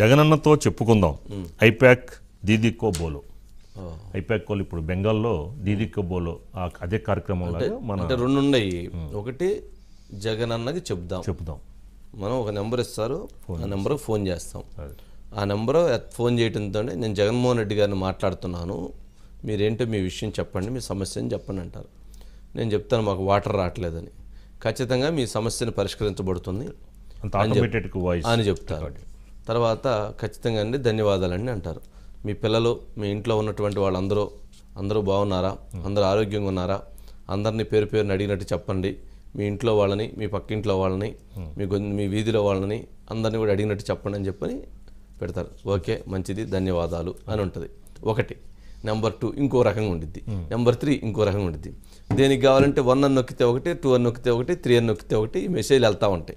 జగనన్నతో చెప్పుకుందాం ఐపాక్ దీదికో బోలో ఐపాక్ కోలు ఇప్పుడు బెంగాల్లో దీదికో బోలో అదే కార్యక్రమంలో మన రెండు ఉన్నాయి ఒకటి జగన్ చెప్దాం చెప్దాం మనం ఒక నెంబర్ ఇస్తారు ఆ నెంబర్ ఫోన్ చేస్తాం ఆ నెంబర్ ఫోన్ చేయడంతో నేను జగన్మోహన్ రెడ్డి గారిని మాట్లాడుతున్నాను మీరేంటో మీ విషయం చెప్పండి మీ సమస్యని చెప్పండి అంటారు నేను చెప్తాను మాకు వాటర్ రావట్లేదని ఖచ్చితంగా మీ సమస్యను పరిష్కరించబడుతుంది అని చెప్తారు తర్వాత ఖచ్చితంగా అండి ధన్యవాదాలండి అంటారు మీ పిల్లలు మీ ఇంట్లో ఉన్నటువంటి వాళ్ళందరూ అందరూ బాగున్నారా అందరూ ఆరోగ్యంగా ఉన్నారా అందరినీ పేరు పేరుని అడిగినట్టు చెప్పండి మీ ఇంట్లో వాళ్ళని మీ పక్కింట్లో వాళ్ళని మీ మీ వీధిలో వాళ్ళని అందరినీ కూడా అడిగినట్టు చెప్పండి అని చెప్పని పెడతారు ఓకే మంచిది ధన్యవాదాలు అని ఉంటుంది ఒకటి నెంబర్ టూ ఇంకో రకంగా ఉండిద్ది నెంబర్ hmm. త్రీ ఇంకో రకంగా ఉండిద్ది దేనికి కావాలంటే వన్ అని నొక్కితే ఒకటి టూ అని నొక్కితే ఒకటి త్రీ అని నొక్కితే ఒకటి ఈ మెసేజ్లు వెళ్తూ ఉంటాయి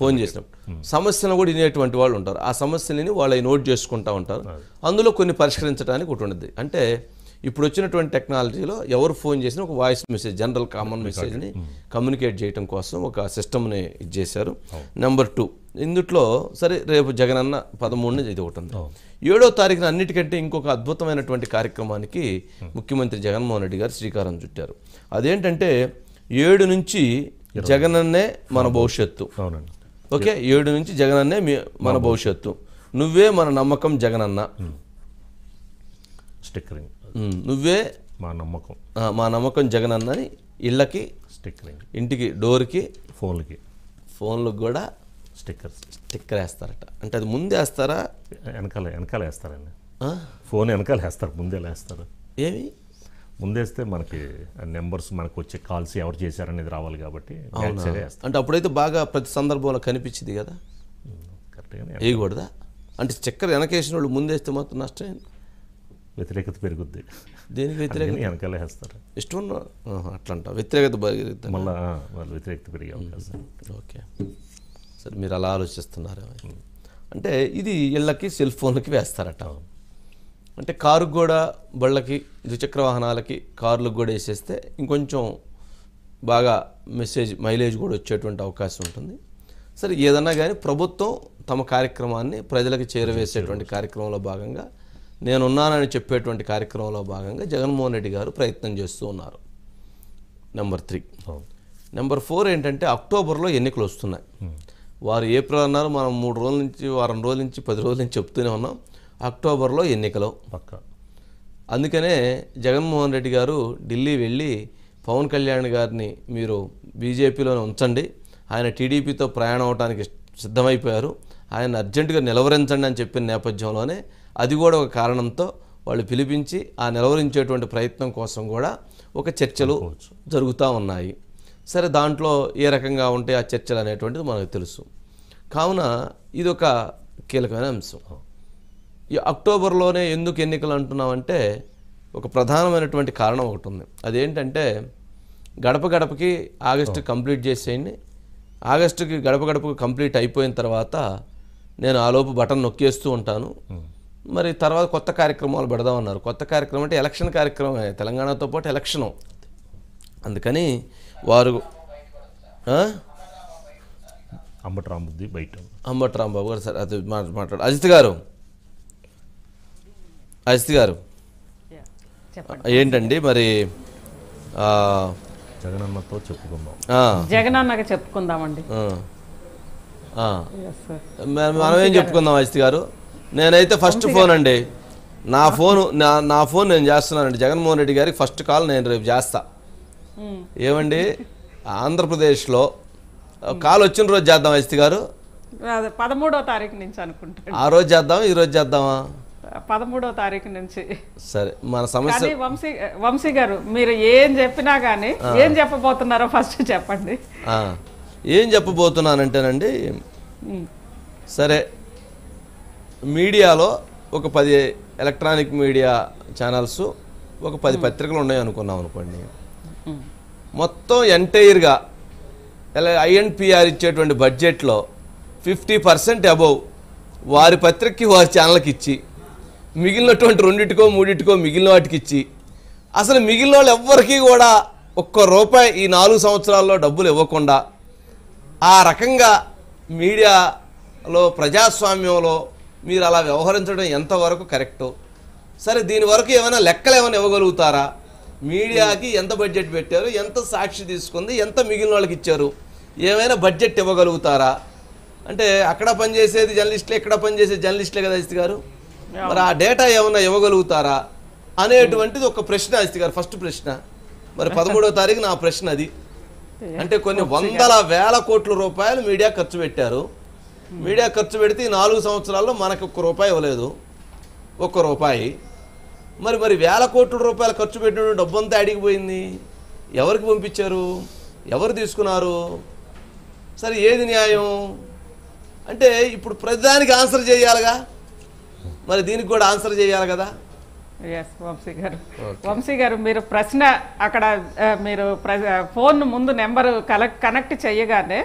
ఫోన్ చేసినప్పుడు hmm. సమస్యను కూడా వినేటువంటి వాళ్ళు ఉంటారు ఆ సమస్యలని వాళ్ళు నోట్ చేసుకుంటూ ఉంటారు అందులో కొన్ని పరిష్కరించడానికి ఒకటి ఉండదు అంటే ఇప్పుడు వచ్చినటువంటి టెక్నాలజీలో ఎవరు ఫోన్ చేసినా ఒక వాయిస్ మెసేజ్ జనరల్ కామన్ మెసేజ్ని కమ్యూనికేట్ చేయడం కోసం ఒక సిస్టమ్ని ఇది చేశారు నెంబర్ టూ ఇందుట్లో సరే రేపు జగన్ అన్న పదమూడున ఇది ఒకటి ఉంది ఏడో తారీఖున అన్నిటికంటే ఇంకొక అద్భుతమైనటువంటి కార్యక్రమానికి ముఖ్యమంత్రి జగన్మోహన్ రెడ్డి గారు శ్రీకారం చుట్టారు అదేంటంటే ఏడు నుంచి జగన్ అన్నే మన భవిష్యత్తు ఓకే ఏడు నుంచి జగన్ అన్నే మన భవిష్యత్తు నువ్వే మన నమ్మకం జగన్ అన్న స్టిక్కరింగ్ నువ్వే మా నమ్మకం మా నమ్మకం జగన్ అన్నది ఇళ్ళకి స్టిక్కర్ ఇంటికి డోర్కి ఫోన్లకి ఫోన్లకు కూడా స్టిక్కర్స్ స్టిక్కర్ వేస్తారట అంటే అది ముందే వేస్తారా వెనకాల వెనకాల వేస్తారండి ఫోన్ వెనకాల వేస్తారు ముందే వేస్తారు ఏమి ముందేస్తే మనకి నెంబర్స్ మనకు వచ్చే కాల్స్ ఎవరు చేశారనేది రావాలి కాబట్టి అంటే అప్పుడైతే బాగా ప్రతి సందర్భంలో కనిపించింది కదా కరెక్ట్గా వేయకూడదా అంటే చక్కెర వెనకేసిన వాళ్ళు ముందేస్తే మాత్రం నష్టం వ్యతిరేకత పెరుగుద్ది దేనికి వ్యతిరేకత వెనకాలే వేస్తారు ఇష్టం అట్లా అంట వ్యతిరేకత పెరిగింది మళ్ళీ వాళ్ళు వ్యతిరేకత పెరిగే అవకాశం ఓకే సరే మీరు అలా ఆలోచిస్తున్నారు అంటే ఇది ఇళ్ళకి సెల్ ఫోన్లకి వేస్తారట అంటే కారు కూడా బళ్ళకి ద్విచక్ర వాహనాలకి కార్లకు కూడా వేసేస్తే ఇంకొంచెం బాగా మెసేజ్ మైలేజ్ కూడా వచ్చేటువంటి అవకాశం ఉంటుంది సరే ఏదన్నా కానీ ప్రభుత్వం తమ కార్యక్రమాన్ని ప్రజలకు చేరవేసేటువంటి కార్యక్రమంలో భాగంగా నేనున్నానని చెప్పేటువంటి కార్యక్రమంలో భాగంగా జగన్మోహన్ రెడ్డి గారు ప్రయత్నం చేస్తూ ఉన్నారు నెంబర్ త్రీ నెంబర్ ఫోర్ ఏంటంటే అక్టోబర్లో ఎన్నికలు వస్తున్నాయి hmm. వారు ఏప్రిల్ అన్నారు మనం మూడు రోజుల నుంచి వారం రోజుల నుంచి పది రోజుల నుంచి చెప్తూనే ఉన్నాం అక్టోబర్లో ఎన్నికలు పక్క అందుకనే జగన్మోహన్ రెడ్డి గారు ఢిల్లీ వెళ్ళి పవన్ కళ్యాణ్ గారిని మీరు బీజేపీలోనే ఉంచండి ఆయన టీడీపీతో ప్రయాణం అవడానికి సిద్ధమైపోయారు ఆయన అర్జెంటుగా నిలవరించండి అని చెప్పిన నేపథ్యంలోనే అది కూడా ఒక కారణంతో వాళ్ళు పిలిపించి ఆ నిలవరించేటువంటి ప్రయత్నం కోసం కూడా ఒక చర్చలు జరుగుతూ ఉన్నాయి సరే దాంట్లో ఏ రకంగా ఉంటే ఆ చర్చలు అనేటువంటిది మనకు తెలుసు కావున ఇది ఒక కీలకమైన అంశం ఈ అక్టోబర్లోనే ఎందుకు ఎన్నికలు అంటున్నామంటే ఒక ప్రధానమైనటువంటి కారణం ఒకటి ఉంది అదేంటంటే గడప గడపకి ఆగస్టు కంప్లీట్ చేసేయండి ఆగస్టుకి గడప గడపకు కంప్లీట్ అయిపోయిన తర్వాత నేను ఆలోపు బటన్ నొక్కేస్తూ ఉంటాను మరి తర్వాత కొత్త కార్యక్రమాలు పెడదామన్నారు కొత్త కార్యక్రమం అంటే ఎలక్షన్ కార్యక్రమం తెలంగాణతో పాటు ఎలక్షను అందుకని వారు అంబటి రాంబుద్ధి బయట అంబటి రాంబాబు గారు సార్ అది మాట్లాడు అజిత్ గారు అజిత్ గారు ఏంటండి మరి జగనన్నతో చెప్పుకుందాం జగనన్నగా చెప్పుకుందామండి మనం ఏం చెప్పుకుందాం అజిత్ గారు నేనైతే ఫస్ట్ ఫోన్ అండి నా ఫోన్ నా నా ఫోన్ నేను చేస్తున్నానండి జగన్మోహన్ రెడ్డి గారికి ఫస్ట్ కాల్ నేను రేపు చేస్తా ఏమండి ఆంధ్రప్రదేశ్లో కాల్ వచ్చిన రోజు చేద్దాం అజిత్ గారు పదమూడో తారీఖు నుంచి అనుకుంటా ఆ రోజు చేద్దాం ఈ రోజు చేద్దామా పదమూడో తారీఖు నుంచి సరే మన సమస్య వంశీ వంశీ గారు మీరు ఏం చెప్పినా కానీ ఏం చెప్పబోతున్నారో ఫస్ట్ చెప్పండి ఏం చెప్పబోతున్నానంటేనండి సరే మీడియాలో ఒక పది ఎలక్ట్రానిక్ మీడియా ఛానల్స్ ఒక పది పత్రికలు ఉన్నాయి అనుకున్నాం అనుకోండి మొత్తం ఎంటైర్గా ఐఎన్పిఆర్ ఇచ్చేటువంటి బడ్జెట్లో ఫిఫ్టీ పర్సెంట్ అబౌవ్ వారి పత్రికకి వారి ఛానల్కి ఇచ్చి మిగిలినటువంటి రెండింటికో మూడింటికో మిగిలిన వాటికి ఇచ్చి అసలు మిగిలిన వాళ్ళు ఎవ్వరికీ కూడా ఒక్క రూపాయి ఈ నాలుగు సంవత్సరాల్లో డబ్బులు ఇవ్వకుండా ఆ రకంగా మీడియాలో ప్రజాస్వామ్యంలో మీరు అలా వ్యవహరించడం ఎంతవరకు కరెక్టు సరే దీని వరకు ఏమైనా లెక్కలు ఏమైనా ఇవ్వగలుగుతారా మీడియాకి ఎంత బడ్జెట్ పెట్టారు ఎంత సాక్షి తీసుకుంది ఎంత మిగిలిన వాళ్ళకి ఇచ్చారు ఏమైనా బడ్జెట్ ఇవ్వగలుగుతారా అంటే అక్కడ పనిచేసేది జర్నలిస్టులే ఇక్కడ పనిచేసేది జర్నలిస్టులే కదా అజిత్ గారు మరి ఆ డేటా ఏమైనా ఇవ్వగలుగుతారా అనేటువంటిది ఒక ప్రశ్న అజిత్ గారు ఫస్ట్ ప్రశ్న మరి పదమూడవ తారీఖు నా ప్రశ్న అది అంటే కొన్ని వందల వేల కోట్ల రూపాయలు మీడియా ఖర్చు పెట్టారు hmm. మీడియా ఖర్చు పెడితే నాలుగు సంవత్సరాల్లో మనకు ఒక్క రూపాయి ఇవ్వలేదు ఒక్క రూపాయి మరి మరి వేల కోట్ల రూపాయలు ఖర్చు పెట్టిన డబ్బంతా అడిగిపోయింది ఎవరికి పంపించారు ఎవరు తీసుకున్నారు సరే ఏది న్యాయం అంటే ఇప్పుడు ప్రతిదానికి ఆన్సర్ చేయాలిగా మరి దీనికి కూడా ఆన్సర్ చేయాలి కదా ఎస్ వంశీ గారు వంశీ గారు మీరు ప్రశ్న అక్కడ మీరు ఫోన్ ముందు నెంబర్ కనెక్ట్ చేయగానే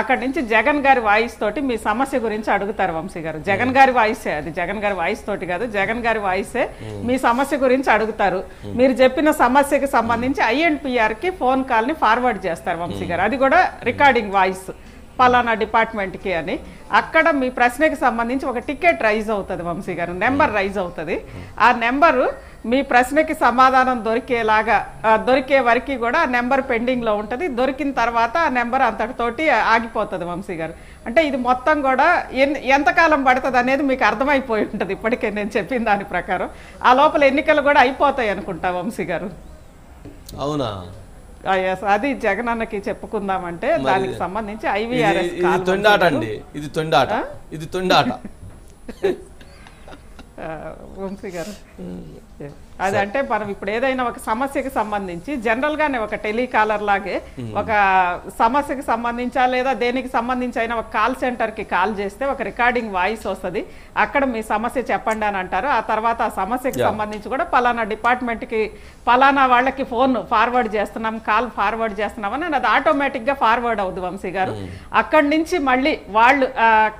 అక్కడ నుంచి జగన్ గారి వాయిస్ తోటి మీ సమస్య గురించి అడుగుతారు వంశీ గారు జగన్ గారి వాయిసే అది జగన్ గారి వాయిస్ తోటి కాదు జగన్ గారి వాయిసే మీ సమస్య గురించి అడుగుతారు మీరు చెప్పిన సమస్యకి సంబంధించి ఐఎన్పిఆర్ కి ఫోన్ కాల్ ని ఫార్వర్డ్ చేస్తారు వంశీ గారు అది కూడా రికార్డింగ్ వాయిస్ పలానా డిపార్ట్మెంట్కి అని అక్కడ మీ ప్రశ్నకి సంబంధించి ఒక టికెట్ రైజ్ అవుతుంది వంశీ గారు నెంబర్ రైజ్ అవుతుంది ఆ నెంబరు మీ ప్రశ్నకి సమాధానం దొరికేలాగా దొరికే వరకు కూడా ఆ నెంబర్ పెండింగ్లో ఉంటుంది దొరికిన తర్వాత ఆ నెంబర్ అంతటితోటి ఆగిపోతుంది వంశీ గారు అంటే ఇది మొత్తం కూడా ఎంతకాలం పడుతుంది అనేది మీకు అర్థమైపోయి ఉంటుంది ఇప్పటికే నేను చెప్పిన దాని ప్రకారం ఆ లోపల ఎన్నికలు కూడా అయిపోతాయి అనుకుంటా వంశీ గారు అవునా అది జగన్ అన్నకి చెప్పుకుందామంటే దానికి సంబంధించి ఐవీఆర్ఎస్ తొండాట అండి ఇది తొండాట ఇది తొండాట వంశీ గారు అదంటే మనం ఇప్పుడు ఏదైనా ఒక సమస్యకి సంబంధించి జనరల్ గానే ఒక టెలికాలర్ లాగే ఒక సమస్యకి సంబంధించా లేదా దేనికి సంబంధించి అయినా ఒక కాల్ సెంటర్ కి కాల్ చేస్తే ఒక రికార్డింగ్ వాయిస్ వస్తుంది అక్కడ మీ సమస్య చెప్పండి అని అంటారు ఆ తర్వాత ఆ సమస్యకి సంబంధించి కూడా పలానా డిపార్ట్మెంట్ కి పలానా వాళ్ళకి ఫోన్ ఫార్వర్డ్ చేస్తున్నాం కాల్ ఫార్వర్డ్ చేస్తున్నాం అని అది ఆటోమేటిక్ గా ఫార్వర్డ్ అవుద్ది వంశీ గారు అక్కడి నుంచి మళ్ళీ వాళ్ళు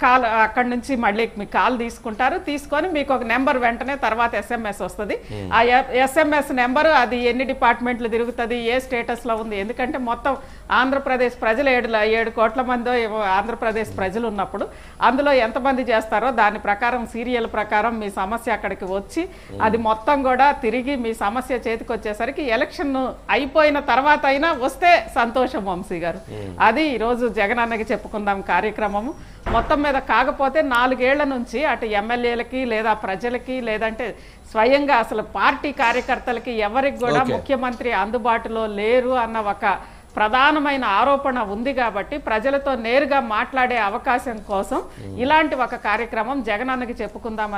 కాల్ అక్కడి నుంచి మళ్ళీ మీ కాల్ తీసుకుంటారు తీసుకొని మీకు ఒక నెంబర్ వెంటనే తర్వాత ఎస్ఎంఎస్ వస్తుంది hmm. ఆ ఎస్ఎంఎస్ నెంబర్ అది ఎన్ని డిపార్ట్మెంట్లు తిరుగుతుంది ఏ స్టేటస్లో ఉంది ఎందుకంటే మొత్తం ఆంధ్రప్రదేశ్ ప్రజలు ఏడు ఏడు కోట్ల మందో ఆంధ్రప్రదేశ్ hmm. ప్రజలు ఉన్నప్పుడు అందులో ఎంతమంది చేస్తారో దాని ప్రకారం సీరియల్ ప్రకారం మీ సమస్య అక్కడికి వచ్చి hmm. అది మొత్తం కూడా తిరిగి మీ సమస్య చేతికి వచ్చేసరికి ఎలక్షన్ అయిపోయిన తర్వాత అయినా వస్తే సంతోషం వంశీ గారు అది ఈరోజు జగన్ అన్నకి చెప్పుకుందాం కార్యక్రమము మొత్తం మీద కాకపోతే నాలుగేళ్ల నుంచి అటు ఎమ్మెల్యేలకి లేదా ప్రజలకి లేదంటే స్వయంగా అసలు పార్టీ కార్యకర్తలకి ఎవరికి కూడా ముఖ్యమంత్రి అందుబాటులో లేరు అన్న ఒక ప్రధానమైన ఆరోపణ ఉంది కాబట్టి ప్రజలతో నేరుగా మాట్లాడే అవకాశం కోసం ఇలాంటి ఒక కార్యక్రమం జగనన్నకి చెప్పుకుందామని